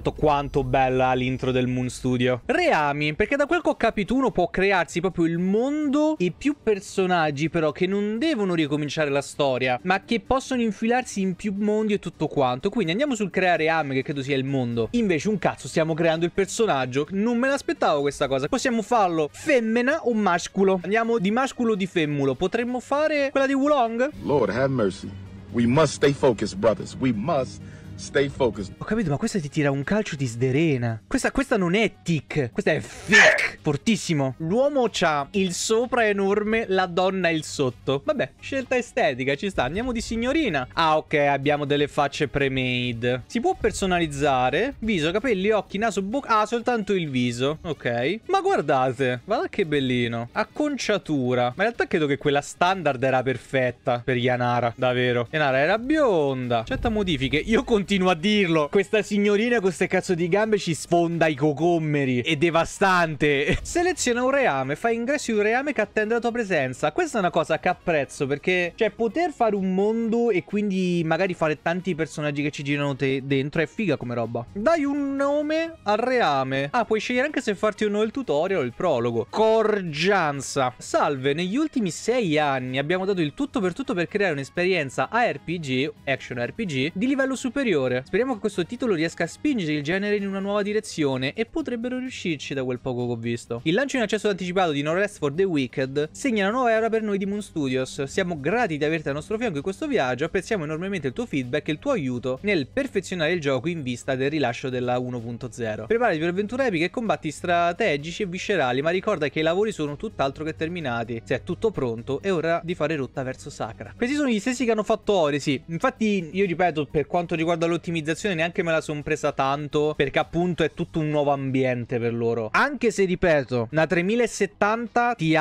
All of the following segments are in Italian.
Dato quanto bella l'intro del Moon Studio. Reami, perché da quel che ho capito uno può crearsi proprio il mondo e più personaggi però che non devono ricominciare la storia, ma che possono infilarsi in più mondi e tutto quanto. Quindi andiamo sul creare Reami, che credo sia il mondo. Invece un cazzo, stiamo creando il personaggio. Non me l'aspettavo questa cosa. Possiamo farlo femmina o masculo. Andiamo di masculo o di femmulo. Potremmo fare quella di Wulong? Lord have mercy. We must stay focused, brothers. We must Stay focused. Ho capito, ma questa ti tira un calcio di sderena. Questa, questa non è tic, questa è fic. Fortissimo. L'uomo c'ha il sopra enorme, la donna il sotto. Vabbè, scelta estetica, ci sta. Andiamo di signorina. Ah, ok, abbiamo delle facce pre-made. Si può personalizzare. Viso, capelli, occhi, naso, bocca. Ah, soltanto il viso. Ok. Ma guardate, guarda che bellino. Acconciatura. Ma in realtà credo che quella standard era perfetta per Yanara, davvero. Yanara era bionda. Accetta modifiche. Io continuo continuo a dirlo. Questa signorina con queste cazzo di gambe ci sfonda i cocommeri. È devastante. Seleziona un reame, fa ingresso in un reame che attende la tua presenza. Questa è una cosa che apprezzo perché, cioè, poter fare un mondo e quindi magari fare tanti personaggi che ci girano te dentro è figa come roba. Dai un nome al reame. Ah, puoi scegliere anche se farti o no il tutorial o il prologo. Corgianza. Salve, negli ultimi sei anni abbiamo dato il tutto per tutto per creare un'esperienza ARPG, action RPG, di livello superiore migliore. Speriamo che questo titolo riesca a spingere il genere in una nuova direzione e potrebbero riuscirci da quel poco che ho visto. Il lancio in accesso anticipato di No Rest for the Wicked segna una nuova era per noi di Moon Studios. Siamo grati di averti al nostro fianco in questo viaggio, apprezziamo enormemente il tuo feedback e il tuo aiuto nel perfezionare il gioco in vista del rilascio della 1.0. Preparati per avventure epiche e combatti strategici e viscerali, ma ricorda che i lavori sono tutt'altro che terminati. Se è tutto pronto, è ora di fare rotta verso Sacra. Questi sono gli stessi che hanno fatto Ori, sì. Infatti, io ripeto, per quanto riguarda dall'ottimizzazione neanche me la sono presa tanto perché appunto è tutto un nuovo ambiente per loro. Anche se ripeto, una 3070 Ti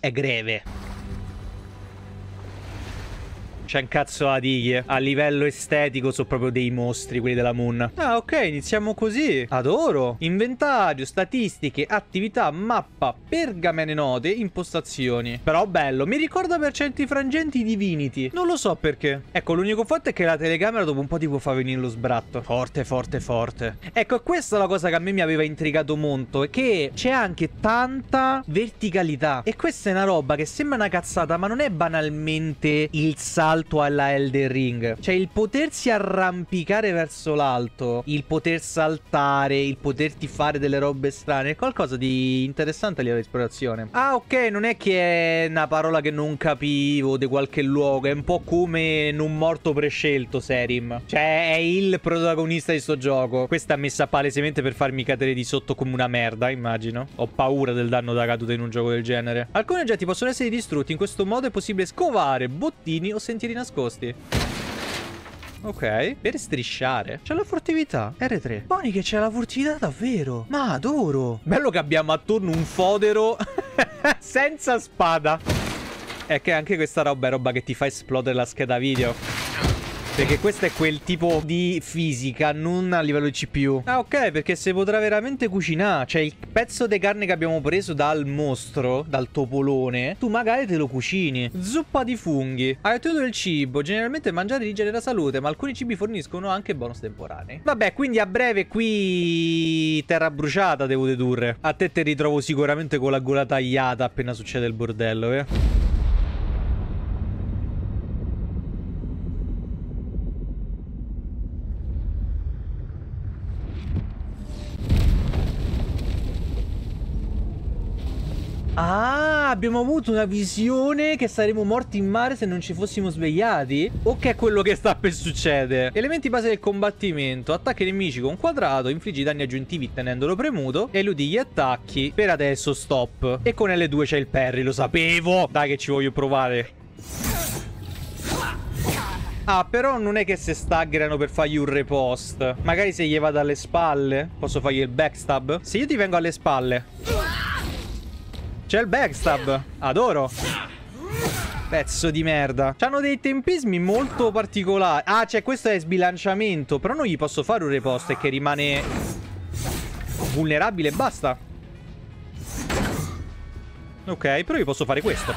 è greve c'è un cazzo a dighe. A livello estetico sono proprio dei mostri quelli della Moon. Ah, ok, iniziamo così. Adoro. Inventario, statistiche, attività, mappa, pergamene note, impostazioni. Però bello, mi ricorda per certi frangenti Divinity. Non lo so perché. Ecco, l'unico fatto è che la telecamera dopo un po' ti può far venire lo sbratto. Forte, forte, forte. Ecco, questa è la cosa che a me mi aveva intrigato molto, è che c'è anche tanta verticalità. E questa è una roba che sembra una cazzata, ma non è banalmente il salto alto alla Elden Ring. Cioè il potersi arrampicare verso l'alto, il poter saltare, il poterti fare delle robe strane, è qualcosa di interessante lì all'esplorazione. Ah ok, non è che è una parola che non capivo di qualche luogo, è un po' come in un morto prescelto Serim. Cioè è il protagonista di sto gioco. Questa messa palesemente per farmi cadere di sotto come una merda, immagino. Ho paura del danno da caduta in un gioco del genere. Alcuni oggetti possono essere distrutti, in questo modo è possibile scovare bottini o sentieri di nascosti. Ok. Per strisciare. C'è la furtività. R3. Boni che c'è la furtività davvero. Ma adoro. Bello che abbiamo attorno un fodero senza spada. È che anche questa roba è roba che ti fa esplodere la scheda video. Perché questo è quel tipo di fisica, non a livello di CPU. Ah, ok, perché se potrà veramente cucinare, cioè il pezzo di carne che abbiamo preso dal mostro, dal topolone, tu magari te lo cucini. Zuppa di funghi. A virtù del cibo, generalmente mangiare la salute, ma alcuni cibi forniscono anche bonus temporanei. Vabbè, quindi a breve qui terra bruciata devo dedurre. A te te ritrovo sicuramente con la gola tagliata appena succede il bordello, eh. Ah, abbiamo avuto una visione che saremmo morti in mare se non ci fossimo svegliati? O che è quello che sta per succedere? Elementi base del combattimento. Attacchi nemici con quadrato, infliggi danni aggiuntivi tenendolo premuto eludi gli attacchi. Per adesso stop. E con L2 c'è il parry, lo sapevo! Dai che ci voglio provare. Ah, però non è che se staggerano per fargli un repost. Magari se gli vado alle spalle, posso fargli il backstab. Se io ti vengo alle spalle... C'è il backstab. Adoro. Pezzo di merda. C'hanno dei tempismi molto particolari. Ah, cioè, questo è sbilanciamento. Però non gli posso fare un repost che rimane vulnerabile e basta. Ok, però io posso fare questo.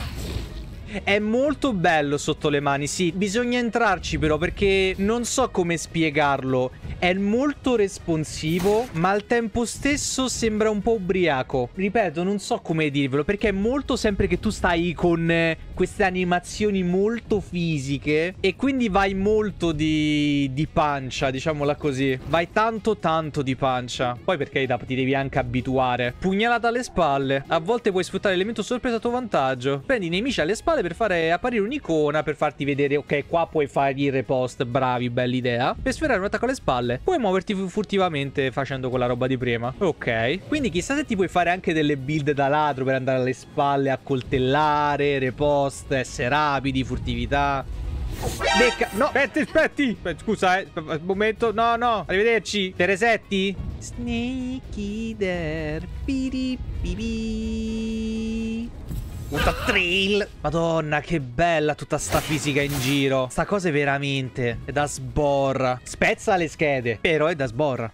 È molto bello sotto le mani, sì. Bisogna entrarci però perché non so come spiegarlo. È molto responsivo, ma al tempo stesso sembra un po' ubriaco. Ripeto, non so come dirvelo, perché è molto sempre che tu stai con eh, queste animazioni molto fisiche e quindi vai molto di, di pancia, diciamola così. Vai tanto tanto di pancia. Poi perché carità ti devi anche abituare. Pugnalata alle spalle. A volte puoi sfruttare l'elemento sorpresa a tuo vantaggio. Prendi i nemici alle spalle per fare apparire un'icona, per farti vedere, ok, qua puoi fargli il repost, bravi, bella idea. Per sferrare un attacco alle spalle spalle. Puoi muoverti furtivamente facendo quella roba di prima. Ok. Quindi chissà se ti puoi fare anche delle build da ladro per andare alle spalle, a coltellare, repost, essere rapidi, furtività. Becca. No, aspetti, aspetti. Scusa, eh. Un momento. No, no. Arrivederci. Teresetti. Snake Eater. Piripiri. Punta trail. Madonna, che bella tutta sta fisica in giro. Sta cosa è veramente... È da sborra. Spezza le schede, però è da sborra.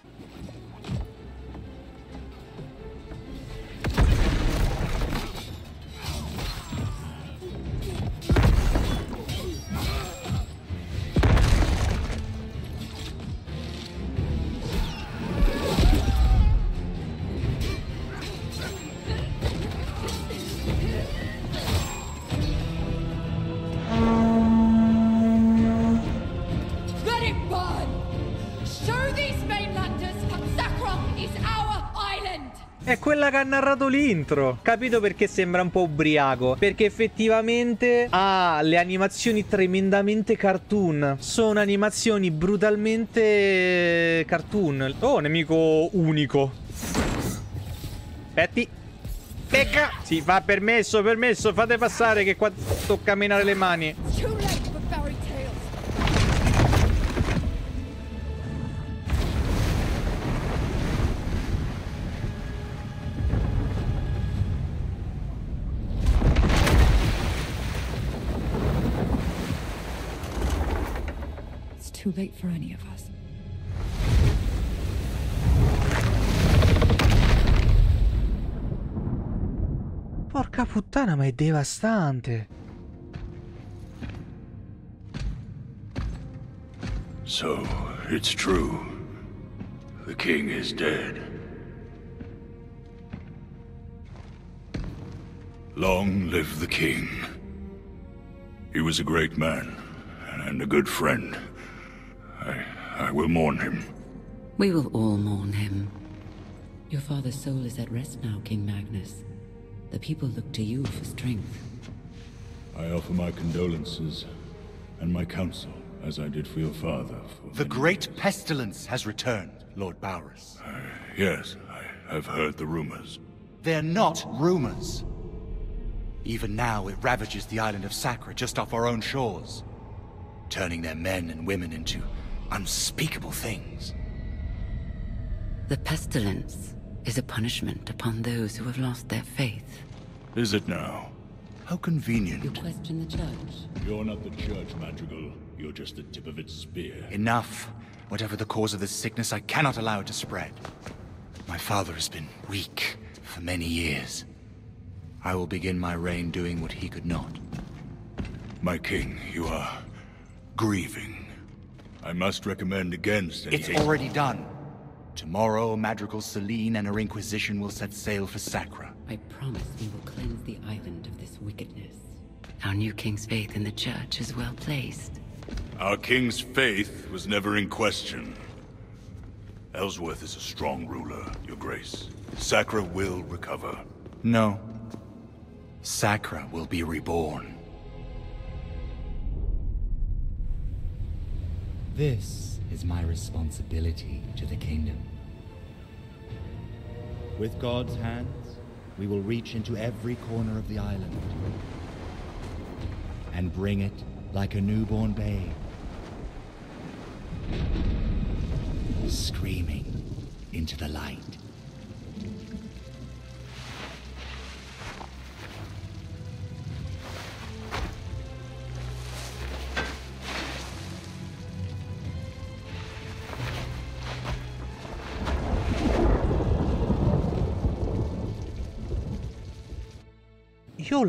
l'intro. Capito perché sembra un po' ubriaco? Perché effettivamente ha le animazioni tremendamente cartoon. Sono animazioni brutalmente cartoon. Oh, nemico unico. Aspetti. Pecca! Si fa permesso, permesso, fate passare che qua tocca menare le mani. too late for any of us. Porca puttana, ma è devastante. So, it's true. The king is dead. Long live the king. He was a great man and a good friend. I will mourn him. We will all mourn him. Your father's soul is at rest now, King Magnus. The people look to you for strength. I offer my condolences and my counsel, as I did for your father. For the great years. pestilence has returned, Lord Bowers. Uh, yes, I have heard the rumors. They're not rumors. Even now, it ravages the island of Sacra just off our own shores, turning their men and women into unspeakable things. The pestilence is a punishment upon those who have lost their faith. Is it now? How convenient. You question the Church. You're not the Church, Madrigal. You're just the tip of its spear. Enough. Whatever the cause of this sickness, I cannot allow it to spread. My father has been weak for many years. I will begin my reign doing what he could not. My king, you are grieving I must recommend against It's already done. Tomorrow, Madrigal Selene and her Inquisition will set sail for Sacra. I promise we will cleanse the island of this wickedness. Our new king's faith in the church is well placed. Our king's faith was never in question. Ellsworth is a strong ruler, your grace. Sacra will recover. No. Sacra will be reborn. This is my responsibility to the kingdom. With God's hands, we will reach into every corner of the island and bring it like a newborn babe, screaming into the light.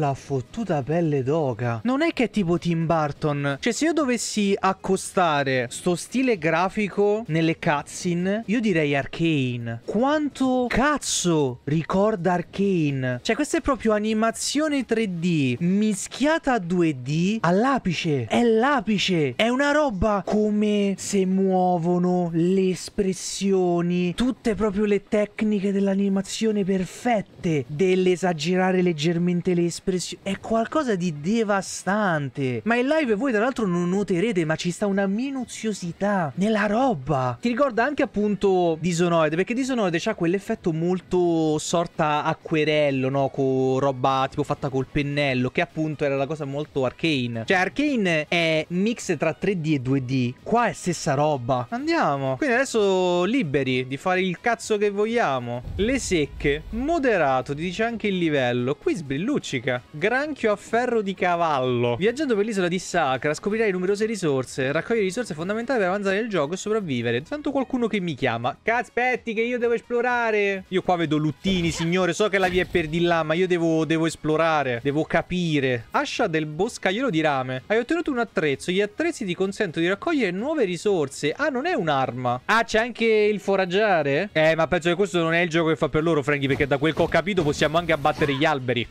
la fottuta pelle d'oca. Non è che è tipo Tim Burton. Cioè, se io dovessi accostare sto stile grafico nelle cutscene, io direi Arcane. Quanto cazzo ricorda Arcane? Cioè, questa è proprio animazione 3D mischiata a 2D all'apice. È l'apice. È una roba come se muovono le espressioni, tutte proprio le tecniche dell'animazione perfette, dell'esagerare leggermente le espressioni espressione. È qualcosa di devastante. Ma in live voi, tra l'altro, non noterete, ma ci sta una minuziosità nella roba. Ti ricorda anche, appunto, Disonoid. Perché Disonoid ha quell'effetto molto sorta acquerello, no? Con roba tipo fatta col pennello, che appunto era la cosa molto arcane. Cioè, arcane è mix tra 3D e 2D. Qua è stessa roba. Andiamo. Quindi adesso liberi di fare il cazzo che vogliamo. Le secche, moderato, ti dice anche il livello. Qui sbrilluccica. Granchio a ferro di cavallo. Viaggiando per l'isola di Sacra scoprirai numerose risorse. Raccogliere risorse fondamentali per avanzare nel gioco e sopravvivere. Tanto qualcuno che mi chiama. Caspetti che io devo esplorare. Io qua vedo luttini, signore. So che la via è per di là, ma io devo, devo esplorare. Devo capire. Ascia del boscaiolo di rame. Hai ottenuto un attrezzo. Gli attrezzi ti consentono di raccogliere nuove risorse. Ah, non è un'arma. Ah, c'è anche il foraggiare? Eh, ma penso che questo non è il gioco che fa per loro, Frankie, perché da quel che ho capito possiamo anche abbattere gli alberi.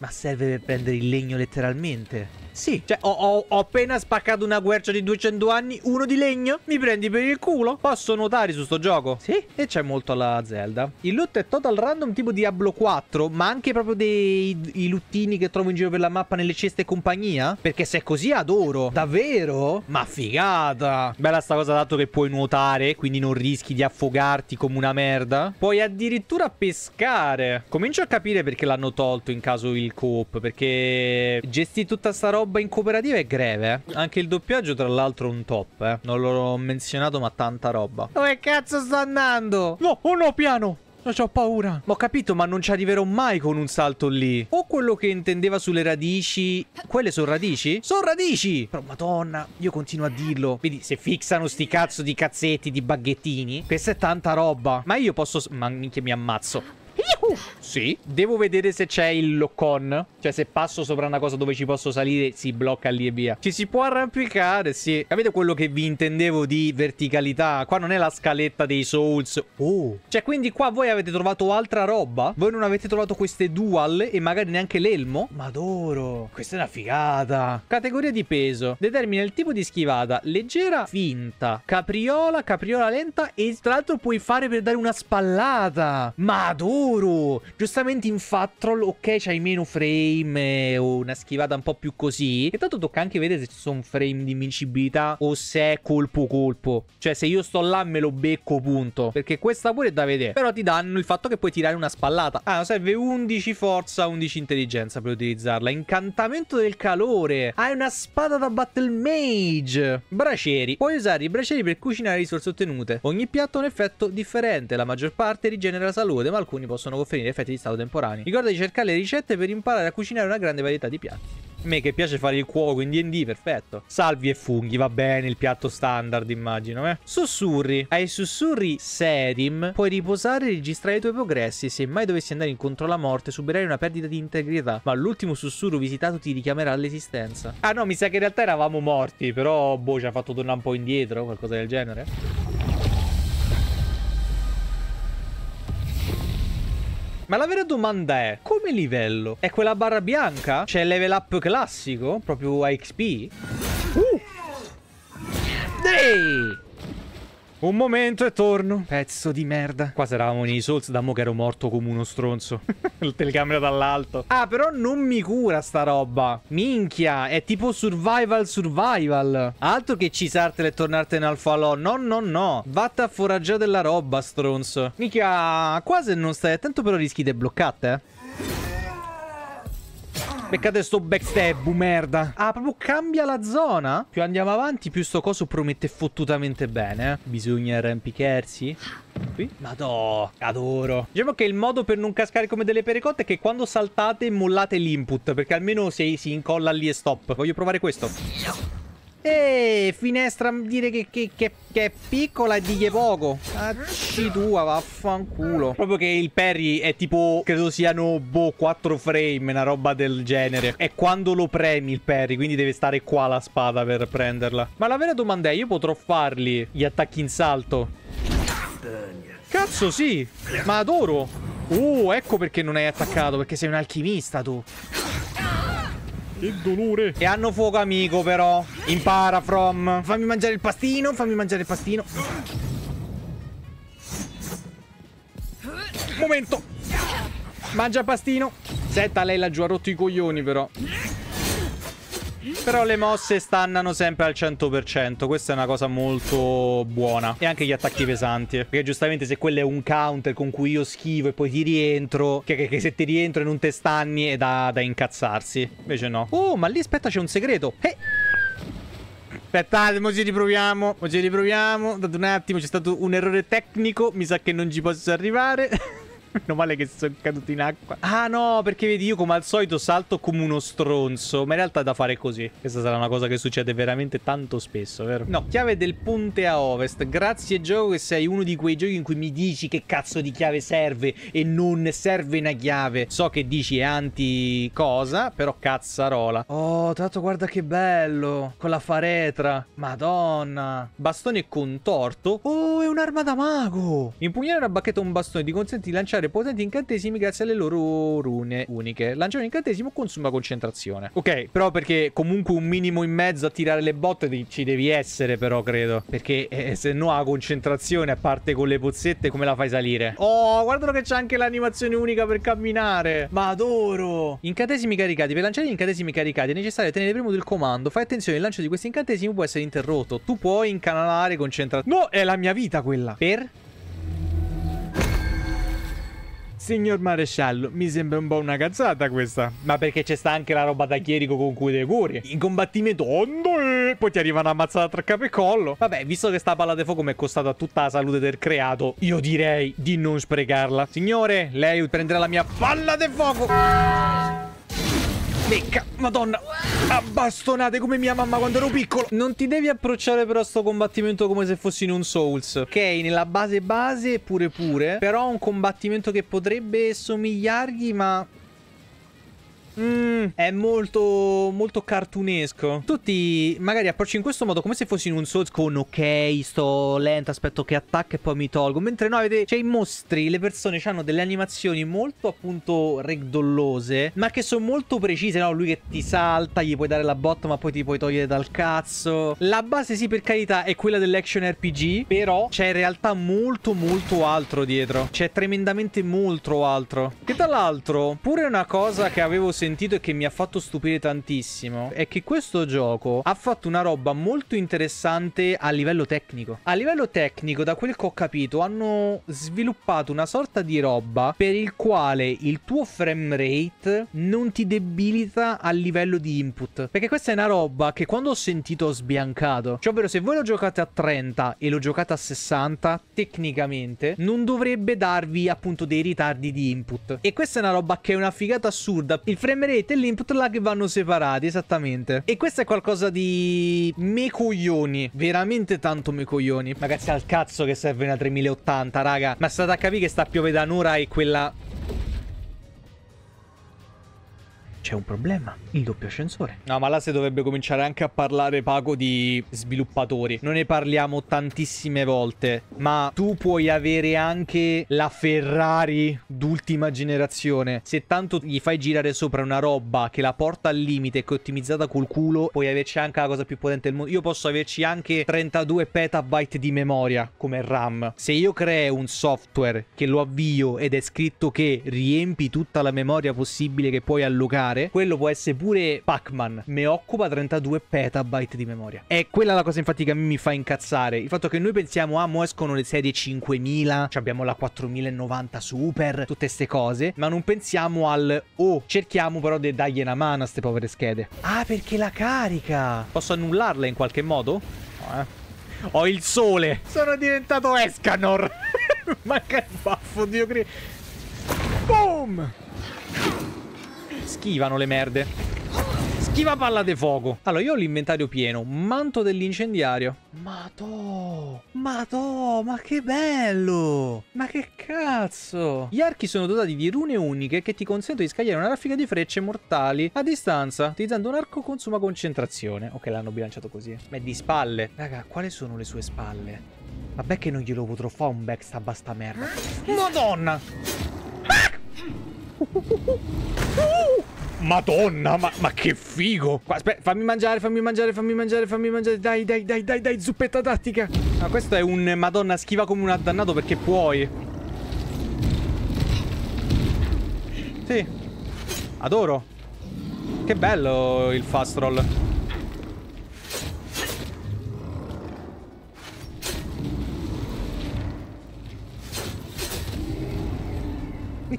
Ma serve per prendere il legno letteralmente? Sì, cioè ho, ho, ho, appena spaccato una quercia di 200 anni, uno di legno, mi prendi per il culo? Posso nuotare su sto gioco? Sì, e c'è molto alla Zelda. Il loot è total random tipo Diablo 4, ma anche proprio dei luttini che trovo in giro per la mappa nelle ceste e compagnia? Perché se è così adoro, davvero? Ma figata! Bella sta cosa dato che puoi nuotare, quindi non rischi di affogarti come una merda. Puoi addirittura pescare. Comincio a capire perché l'hanno tolto in caso il il coop perché gestire tutta sta roba in cooperativa è greve. Eh. Anche il doppiaggio tra l'altro è un top, eh. Non l'ho menzionato ma tanta roba. Dove cazzo sto andando? No, oh no, piano. No, ho paura. Ma ho capito, ma non ci arriverò mai con un salto lì. O quello che intendeva sulle radici... Quelle sono radici? Sono radici! Però, madonna, io continuo a dirlo. Vedi, se fixano sti cazzo di cazzetti, di baghettini. Questa è tanta roba. Ma io posso... Ma minchia, mi ammazzo. Sì, devo vedere se c'è il lock-on. Cioè se passo sopra una cosa dove ci posso salire, si blocca lì e via. Ci si può arrampicare, sì. Capite quello che vi intendevo di verticalità? Qua non è la scaletta dei Souls. Oh. Cioè quindi qua voi avete trovato altra roba? Voi non avete trovato queste dual e magari neanche l'elmo? Madoro, questa è una figata. Categoria di peso. Determina il tipo di schivata. Leggera, finta. Capriola, capriola lenta e tra l'altro puoi fare per dare una spallata. Madoro. Guru, giustamente in fat troll, ok, c'hai meno frame o una schivata un po' più così. E tanto tocca anche vedere se ci sono frame di invincibilità o se è colpo colpo. Cioè, se io sto là me lo becco, punto. Perché questa pure è da vedere. Però ti danno il fatto che puoi tirare una spallata. Ah, serve 11 forza, 11 intelligenza per utilizzarla. Incantamento del calore. Hai una spada da battle mage. Braceri. Puoi usare i braceri per cucinare risorse ottenute. Ogni piatto ha un effetto differente. La maggior parte rigenera salute, ma alcuni possono conferire effetti di stato temporanei. Ricorda di cercare le ricette per imparare a cucinare una grande varietà di piatti. A me che piace fare il cuoco in D&D, perfetto. Salvi e funghi, va bene, il piatto standard immagino, eh. Sussurri. Ai sussurri Serim puoi riposare e registrare i tuoi progressi. Se mai dovessi andare incontro alla morte, subirai una perdita di integrità, ma l'ultimo sussurro visitato ti richiamerà all'esistenza. Ah no, mi sa che in realtà eravamo morti, però boh, ci ha fatto tornare un po' indietro, qualcosa del genere. Ma la vera domanda è, come livello? È quella barra bianca? C'è level up classico? Proprio a XP? Uh! Ehi! Un momento e torno. Pezzo di merda. Qua eravamo nei Souls, da mo che ero morto come uno stronzo. Il telecamera dall'alto. Ah, però non mi cura sta roba. Minchia, è tipo survival survival. Altro che cisartele e tornartene al falò. No, no, no. Vatta a foraggiare della roba, stronzo. Minchia, qua se non stai attento però rischi di bloccate, eh. Beccate sto backstab, merda. Ah, proprio cambia la zona? Più andiamo avanti, più sto coso promette fottutamente bene. Eh. Bisogna arrampicarsi. Qui? Madò, adoro. Diciamo che il modo per non cascare come delle pericotte è che quando saltate mollate l'input, perché almeno si, si incolla lì e stop. Voglio provare questo. No. Eeeh, finestra dire che, che, che, che, è piccola e di che poco. Acci tua, vaffanculo. Proprio che il Perry è tipo, credo siano, boh, 4 frame, una roba del genere. È quando lo premi il Perry, quindi deve stare qua la spada per prenderla. Ma la vera domanda è, io potrò farli gli attacchi in salto? Cazzo sì, ma adoro. Oh, ecco perché non hai attaccato, perché sei un alchimista tu. Che dolore. E hanno fuoco amico però. Impara from. Fammi mangiare il pastino, fammi mangiare il pastino. Momento. Mangia pastino. Setta, lei laggiù ha rotto i coglioni però. Però le mosse stannano sempre al 100%. Questa è una cosa molto buona. E anche gli attacchi pesanti. Eh. Perché giustamente se quello è un counter con cui io schivo e poi ti rientro... Che, che, che se ti rientro e non te stanni è da, da incazzarsi. Invece no. Oh, ma lì aspetta c'è un segreto. Eh... Aspettate, mo ci riproviamo, mo ci riproviamo. Dato un attimo, c'è stato un errore tecnico, mi sa che non ci posso arrivare. Meno male che sono caduto in acqua. Ah no, perché vedi io come al solito salto come uno stronzo. Ma in realtà è da fare così. Questa sarà una cosa che succede veramente tanto spesso, vero? No, chiave del ponte a ovest. Grazie gioco che sei uno di quei giochi in cui mi dici che cazzo di chiave serve e non serve una chiave. So che dici è anti cosa, però cazzarola. Oh, tanto guarda che bello. Con la faretra. Madonna. Bastone contorto. Oh, è un'arma da mago. Impugnare una bacchetta o un bastone ti consente di lanciare lanciare potenti incantesimi grazie alle loro rune uniche. Lanciare un incantesimo consuma concentrazione. Ok, però perché comunque un minimo in mezzo a tirare le botte ci devi essere però, credo. Perché eh, se no ha concentrazione, a parte con le pozzette, come la fai salire? Oh, guardalo che c'è anche l'animazione unica per camminare. Ma adoro! Incantesimi caricati. Per lanciare gli incantesimi caricati è necessario tenere premuto il comando. Fai attenzione, il lancio di questi incantesimi può essere interrotto. Tu puoi incanalare concentrazione. No, è la mia vita quella. Per Signor maresciallo, mi sembra un po' una cazzata questa. Ma perché c'è sta anche la roba da chierico con cui devi curi? In combattimento, onde, poi ti arrivano una tra capo e collo. Vabbè, visto che sta palla di fuoco mi è costata tutta la salute del creato, io direi di non sprecarla. Signore, lei prenderà la mia palla di fuoco. Lecca, madonna A bastonate come mia mamma quando ero piccolo Non ti devi approcciare però a sto combattimento come se fossi in un Souls Ok, nella base base pure pure Però un combattimento che potrebbe somigliargli ma Mm, è molto, molto cartunesco. Tutti magari approcci in questo modo come se fossi in un Souls con ok, sto lento, aspetto che attacca e poi mi tolgo. Mentre no, vedete, cioè i mostri, le persone hanno delle animazioni molto appunto regdollose, ma che sono molto precise, no? Lui che ti salta, gli puoi dare la botta, ma poi ti puoi togliere dal cazzo. La base sì, per carità, è quella dell'action RPG, però c'è in realtà molto molto altro dietro. C'è tremendamente molto altro. Che tra l'altro, pure una cosa che avevo sentito sentito e che mi ha fatto stupire tantissimo è che questo gioco ha fatto una roba molto interessante a livello tecnico. A livello tecnico, da quel che ho capito, hanno sviluppato una sorta di roba per il quale il tuo frame rate non ti debilita a livello di input. Perché questa è una roba che quando ho sentito ho sbiancato. Cioè, ovvero, se voi lo giocate a 30 e lo giocate a 60, tecnicamente non dovrebbe darvi appunto dei ritardi di input. E questa è una roba che è una figata assurda. Il frame e l'input lag vanno separati, esattamente. E questo è qualcosa di... me coglioni. Veramente tanto me coglioni. Ragazzi, al cazzo che serve una 3080, raga. Ma state a capire che sta piove da un'ora e quella... C'è un problema il doppio ascensore. No, ma là si dovrebbe cominciare anche a parlare, Paco, di sviluppatori. Non ne parliamo tantissime volte, ma tu puoi avere anche la Ferrari d'ultima generazione. Se tanto gli fai girare sopra una roba che la porta al limite, che è ottimizzata col culo, puoi averci anche la cosa più potente del mondo. Io posso averci anche 32 petabyte di memoria come RAM. Se io creo un software che lo avvio ed è scritto che riempi tutta la memoria possibile che puoi allocare, quello può essere pure Pac-Man mi occupa 32 petabyte di memoria. È quella la cosa infatti che a me mi fa incazzare. Il fatto che noi pensiamo, ah, mo escono le serie 5000, abbiamo la 4090 Super, tutte queste cose, ma non pensiamo al, oh, cerchiamo però di dargli una mano a queste povere schede. Ah, perché la carica! Posso annullarla in qualche modo? No, eh. Ho il sole! Sono diventato Escanor! ma che baffo, Dio credo! Boom! schivano le merde. Schiva palla di fuoco. Allora, io ho l'inventario pieno. Manto dell'incendiario. Ma to! Ma to! Ma che bello! Ma che cazzo! Gli archi sono dotati di rune uniche che ti consentono di scagliare una raffica di frecce mortali a distanza. Utilizzando un arco consuma concentrazione. Ok, l'hanno bilanciato così. Eh. Ma è di spalle. Raga, quali sono le sue spalle? Vabbè che non glielo potrò fare un backstab a sta merda. Madonna! Ah! Uh, uh, uh, Madonna, ma, ma che figo! Aspetta, fammi mangiare, fammi mangiare, fammi mangiare, fammi mangiare. Dai, dai, dai, dai, dai, zuppetta tattica. Ma ah, questo è un Madonna schiva come un addannato perché puoi. Sì. Adoro. Che bello il fast roll.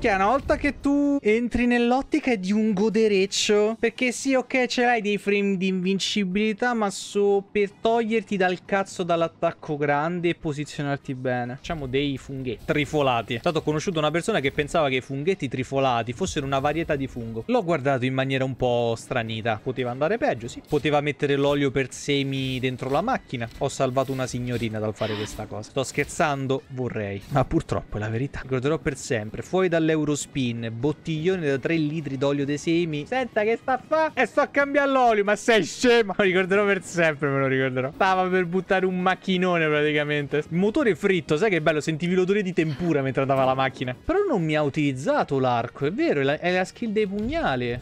Minchia, una volta che tu entri nell'ottica di un godereccio. Perché sì, ok, ce l'hai dei frame di invincibilità, ma so per toglierti dal cazzo dall'attacco grande e posizionarti bene. Facciamo dei funghetti trifolati. Tanto ho conosciuto una persona che pensava che i funghetti trifolati fossero una varietà di fungo. L'ho guardato in maniera un po' stranita. Poteva andare peggio, sì. Poteva mettere l'olio per semi dentro la macchina. Ho salvato una signorina dal fare questa cosa. Sto scherzando? Vorrei. Ma purtroppo è la verità. Ricorderò per sempre. Fuori dalle dell'Eurospin, bottiglione da 3 litri d'olio dei semi. Senta che sta a fa? E sto a cambiare l'olio, ma sei scema. Lo ricorderò per sempre, me lo ricorderò. Stava per buttare un macchinone praticamente. Motore fritto, sai che bello? Sentivi l'odore di tempura mentre andava la macchina. Però non mi ha utilizzato l'arco, è vero, è la, è la skill dei pugnali.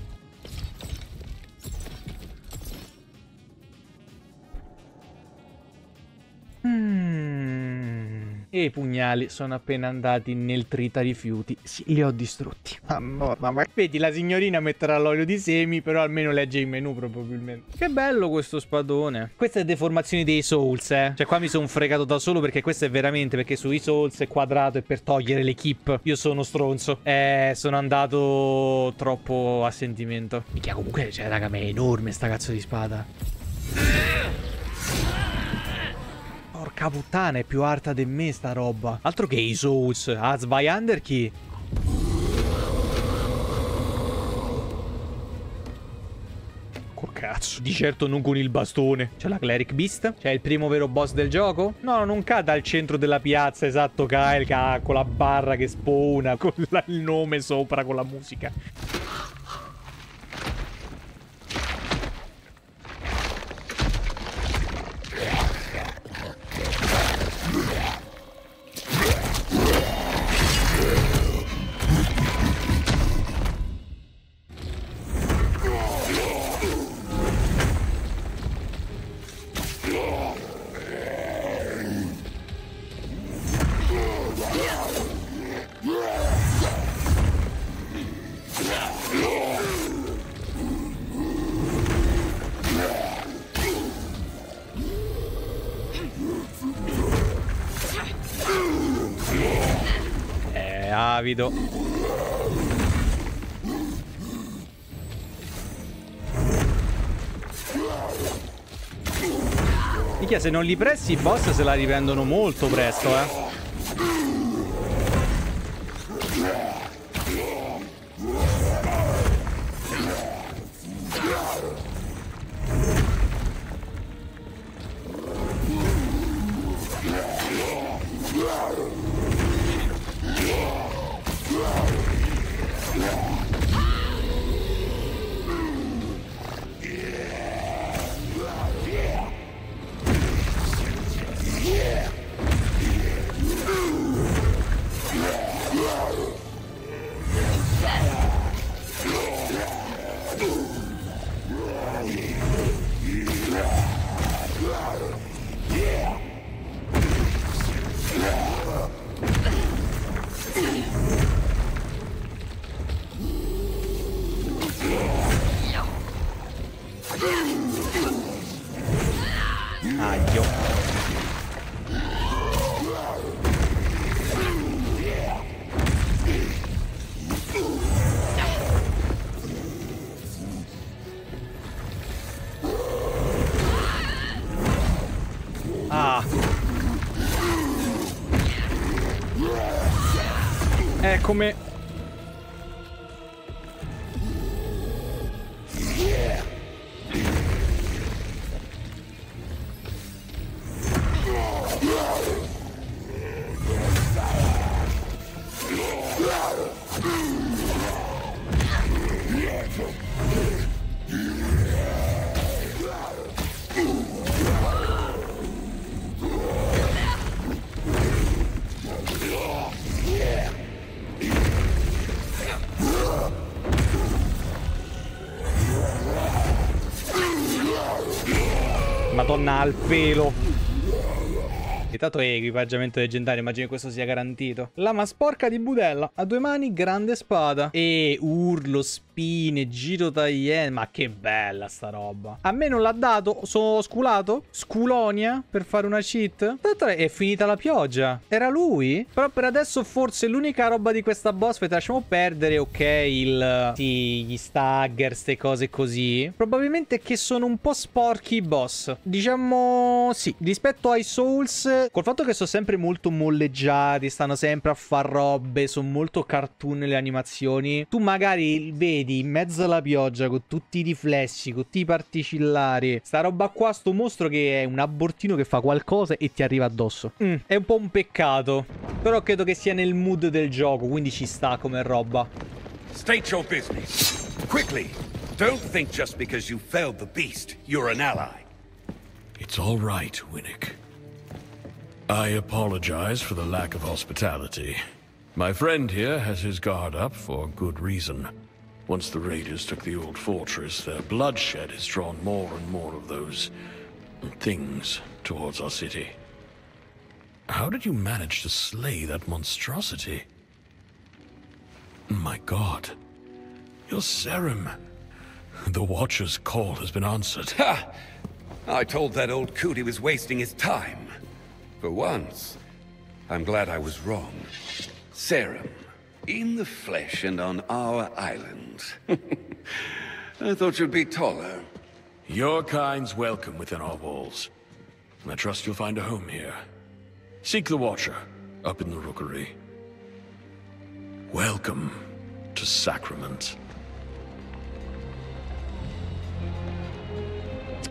Mmm e i pugnali sono appena andati nel trita rifiuti. Sì, li ho distrutti. Mamma, ah, mia. Vedi, la signorina metterà l'olio di semi, però almeno legge il menu probabilmente. Che bello questo spadone. Questa è deformazione dei Souls, eh. Cioè, qua mi sono fregato da solo perché questo è veramente perché sui Souls è quadrato e per togliere l'equip. Io sono stronzo. Eh, sono andato troppo a sentimento. Minchia, comunque, cioè, raga, ma è enorme sta cazzo di spada. Porca puttana, è più alta di me sta roba. Altro che i Souls. Ah, Svaiander chi? cazzo. Di certo non con il bastone. C'è la Cleric Beast? C'è il primo vero boss del gioco? No, non cade al centro della piazza, esatto, Kyle, con la barra che spawna, con la, il nome sopra, con la musica. Eh, avido. Minchia, se non li pressi i boss se la riprendono molto presto, eh. Fire! come ma al pelo. E tanto è equipaggiamento leggendario, immagino che questo sia garantito. Lama sporca di budella, a due mani grande spada e urlo spazio alpine, giro tagliente. Ma che bella sta roba. A me non l'ha dato. Sono sculato? Sculonia per fare una cheat? Tanto è finita la pioggia. Era lui? Però per adesso forse l'unica roba di questa boss. Aspetta, lasciamo perdere, ok, il... Sì, gli stagger, ste cose così. Probabilmente che sono un po' sporchi i boss. Diciamo sì. Rispetto ai Souls, col fatto che sono sempre molto molleggiati, stanno sempre a far robe, sono molto cartoon le animazioni. Tu magari vedi piedi, in mezzo alla pioggia, con tutti i riflessi, con tutti i particillari. Sta roba qua, sto mostro che è un abortino che fa qualcosa e ti arriva addosso. Mm, è un po' un peccato. Però credo che sia nel mood del gioco, quindi ci sta come roba. State your business. Quickly. Don't think just because you failed the beast, you're an ally. It's all right, Winnick. I apologize for the lack of hospitality. My friend here has his guard up for good reason. Once the raiders took the old fortress, their bloodshed has drawn more and more of those things towards our city. How did you manage to slay that monstrosity? My god. Your serum. The Watcher's call has been answered. Ha! I told that old coot he was wasting his time. For once, I'm glad I was wrong. Serum. In the flesh and on our island. I thought you'd be taller. Your kind's welcome within our walls. I trust you'll find a home here. Seek the Watcher, up in the Rookery. Welcome to Sacrament.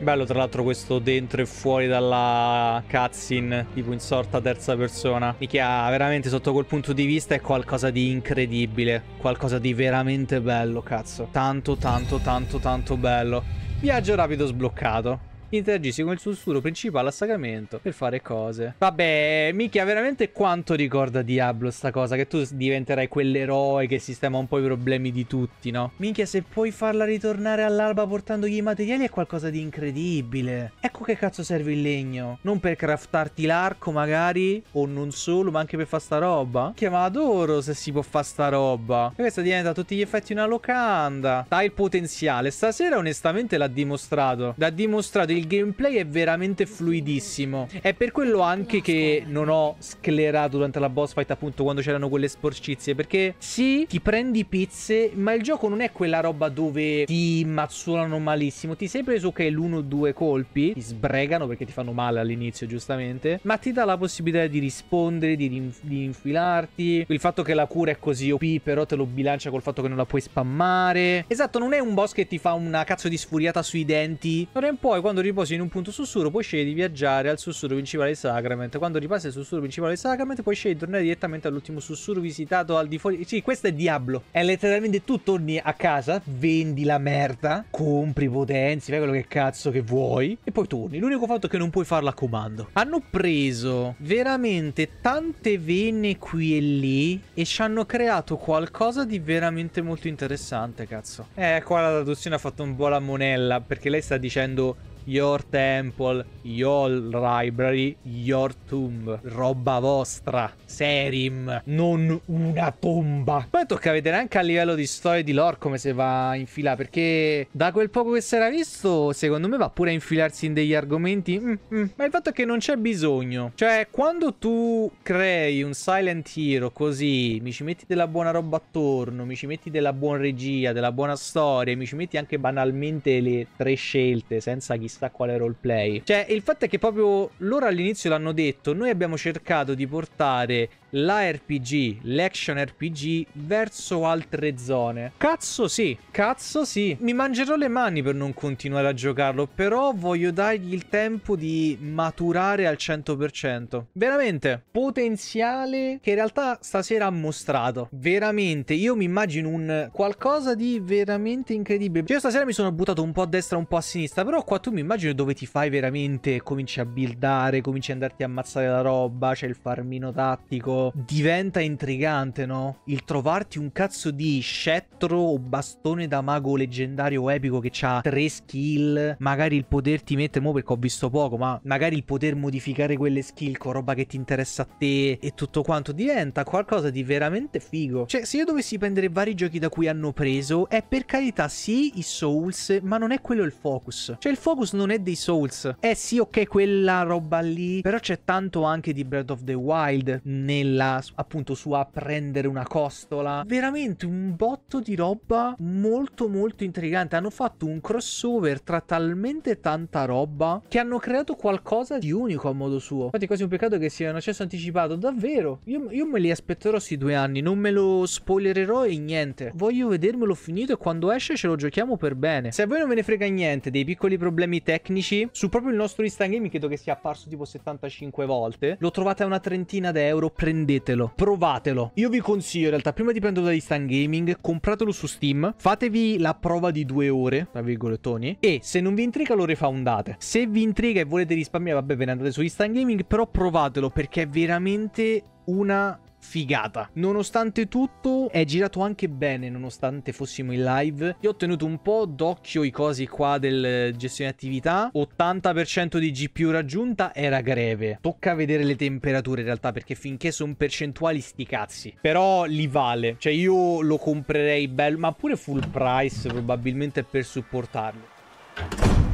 Bello tra l'altro questo dentro e fuori dalla cutscene, tipo in sorta terza persona. Michia, veramente sotto quel punto di vista è qualcosa di incredibile, qualcosa di veramente bello, cazzo. Tanto, tanto, tanto, tanto bello. Viaggio rapido sbloccato interagisce con il suo principale a sacramento per fare cose. Vabbè, mica veramente quanto ricorda Diablo sta cosa, che tu diventerai quell'eroe che sistema un po' i problemi di tutti, no? Minchia, se puoi farla ritornare all'alba portandogli i materiali è qualcosa di incredibile. Ecco che cazzo serve il legno. Non per craftarti l'arco, magari, o non solo, ma anche per fare sta roba. Che ma adoro se si può fare sta roba. E questa diventa a tutti gli effetti una locanda. Ha il potenziale. Stasera, onestamente, l'ha dimostrato. L'ha dimostrato il gameplay è veramente fluidissimo. È per quello anche che non ho sclerato durante la boss fight appunto quando c'erano quelle sporcizie. Perché sì, ti prendi pizze, ma il gioco non è quella roba dove ti mazzolano malissimo. Ti sei preso che okay, l'uno o due colpi, ti sbregano perché ti fanno male all'inizio giustamente, ma ti dà la possibilità di rispondere, di, di infilarti. Il fatto che la cura è così OP però te lo bilancia col fatto che non la puoi spammare. Esatto, non è un boss che ti fa una cazzo di sfuriata sui denti. Non è poi, po' quando riposi in un punto sussurro, puoi scegliere di viaggiare al sussurro principale di Sacrament. Quando ripassi al sussurro principale di Sacrament, puoi scegliere di tornare direttamente all'ultimo sussurro visitato al di fuori. Sì, questo è Diablo. È letteralmente tu torni a casa, vendi la merda, compri potenzi, fai quello che cazzo che vuoi e poi torni. L'unico fatto è che non puoi farlo a comando. Hanno preso veramente tante vene qui e lì e ci hanno creato qualcosa di veramente molto interessante, cazzo. Eh, qua la traduzione ha fatto un po' la monella perché lei sta dicendo your temple, your library, your tomb, roba vostra, Serim, non una tomba. Poi tocca vedere anche a livello di storia e di lore come se va a infilare, perché da quel poco che si era visto, secondo me va pure a infilarsi in degli argomenti, mm -mm. ma il fatto è che non c'è bisogno. Cioè, quando tu crei un Silent Hero così, mi ci metti della buona roba attorno, mi ci metti della buona regia, della buona storia, mi ci metti anche banalmente le tre scelte, senza chissà vista quale roleplay. Cioè, il fatto è che proprio loro all'inizio l'hanno detto, noi abbiamo cercato di portare la RPG, l'action RPG verso altre zone. Cazzo sì, cazzo sì. Mi mangerò le mani per non continuare a giocarlo, però voglio dargli il tempo di maturare al 100%. Veramente, potenziale che in realtà stasera ha mostrato. Veramente, io mi immagino un qualcosa di veramente incredibile. io stasera mi sono buttato un po' a destra, un po' a sinistra, però qua tu mi immagino dove ti fai veramente, cominci a buildare, cominci ad andarti a ammazzare la roba, c'è il farmino tattico diventa intrigante, no? Il trovarti un cazzo di scettro o bastone da mago leggendario o epico che ha tre skill, magari il poterti mettere, mo perché ho visto poco, ma magari il poter modificare quelle skill con roba che ti interessa a te e tutto quanto diventa qualcosa di veramente figo. Cioè, se io dovessi prendere vari giochi da cui hanno preso, è per carità sì i Souls, ma non è quello il focus. Cioè, il focus non è dei Souls. Eh sì, ok, quella roba lì, però c'è tanto anche di Breath of the Wild nel nella appunto sua prendere una costola. Veramente un botto di roba molto molto intrigante. Hanno fatto un crossover tra talmente tanta roba che hanno creato qualcosa di unico a modo suo. Infatti è quasi un peccato che sia un accesso anticipato, davvero. Io, io me li aspetterò questi due anni, non me lo spoilererò e niente. Voglio vedermelo finito e quando esce ce lo giochiamo per bene. Se a voi non ve ne frega niente dei piccoli problemi tecnici, su proprio il nostro Instagram credo che sia apparso tipo 75 volte. Lo trovate a una trentina d'euro, prendete prendetelo, provatelo. Io vi consiglio in realtà, prima di prenderlo da Instant Gaming, compratelo su Steam, fatevi la prova di due ore, tra virgolettoni, e se non vi intriga lo rifoundate. Se vi intriga e volete risparmiare, vabbè ve ne andate su Instant Gaming, però provatelo perché è veramente una figata. Nonostante tutto è girato anche bene nonostante fossimo in live. Io ho tenuto un po' d'occhio i cosi qua del gestione attività. 80% di GPU raggiunta era greve. Tocca vedere le temperature in realtà perché finché sono percentuali sti cazzi. Però li vale. Cioè io lo comprerei bello ma pure full price probabilmente per supportarlo.